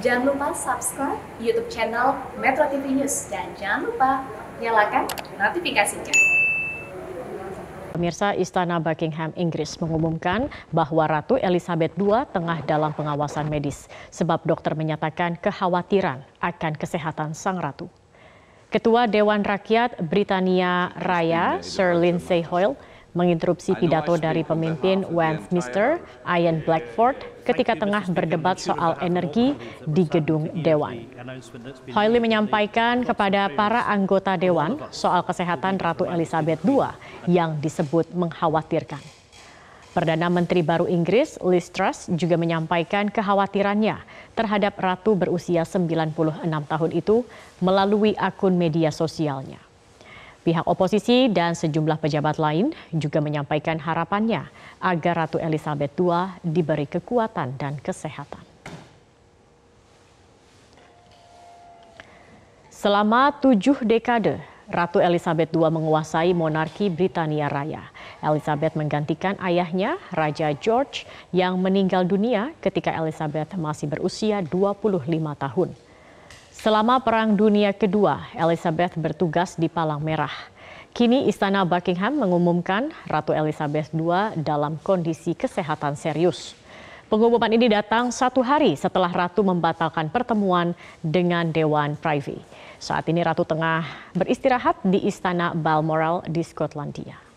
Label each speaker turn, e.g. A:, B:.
A: Jangan lupa subscribe YouTube channel Metro TV News dan jangan lupa nyalakan notifikasinya. Pemirsa Istana Buckingham Inggris mengumumkan bahwa Ratu Elizabeth II tengah dalam pengawasan medis sebab dokter menyatakan kekhawatiran akan kesehatan sang ratu. Ketua Dewan Rakyat Britania Raya Sir Lindsay Hoyle menginterupsi pidato dari pemimpin Westminster, Ian Blackford, ketika tengah berdebat soal energi di gedung Dewan. Hoyle menyampaikan kepada para anggota Dewan soal kesehatan Ratu Elizabeth II yang disebut mengkhawatirkan. Perdana Menteri baru Inggris, Liz Truss, juga menyampaikan kekhawatirannya terhadap ratu berusia 96 tahun itu melalui akun media sosialnya. Pihak oposisi dan sejumlah pejabat lain juga menyampaikan harapannya agar Ratu Elizabeth II diberi kekuatan dan kesehatan. Selama tujuh dekade, Ratu Elizabeth II menguasai monarki Britania Raya. Elizabeth menggantikan ayahnya, Raja George, yang meninggal dunia ketika Elizabeth masih berusia 25 tahun. Selama Perang Dunia Kedua, Elizabeth bertugas di Palang Merah. Kini Istana Buckingham mengumumkan Ratu Elizabeth II dalam kondisi kesehatan serius. Pengumuman ini datang satu hari setelah Ratu membatalkan pertemuan dengan Dewan Privy. Saat ini Ratu tengah beristirahat di Istana Balmoral di Skotlandia.